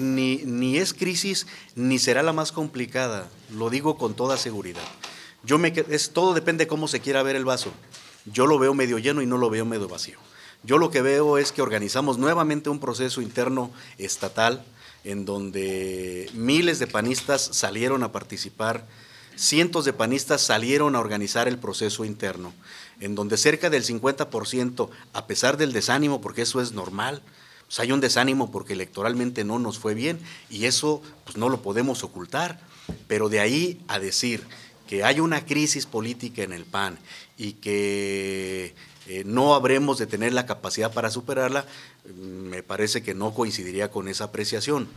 ni, es crisis, ni será la más complicada, lo digo con toda seguridad. Yo me, es, todo depende cómo se quiera ver el vaso. Yo lo veo medio lleno y no lo veo medio vacío. Yo lo que veo es que organizamos nuevamente un proceso interno estatal en donde miles de panistas salieron a participar, cientos de panistas salieron a organizar el proceso interno, en donde cerca del 50%, a pesar del desánimo, porque eso es normal, pues, hay un desánimo porque electoralmente no nos fue bien y eso pues, no lo podemos ocultar. Pero de ahí a decir que hay una crisis política en el PAN y que eh, no habremos de tener la capacidad para superarla, mm, me parece que no coincidiría con esa apreciación.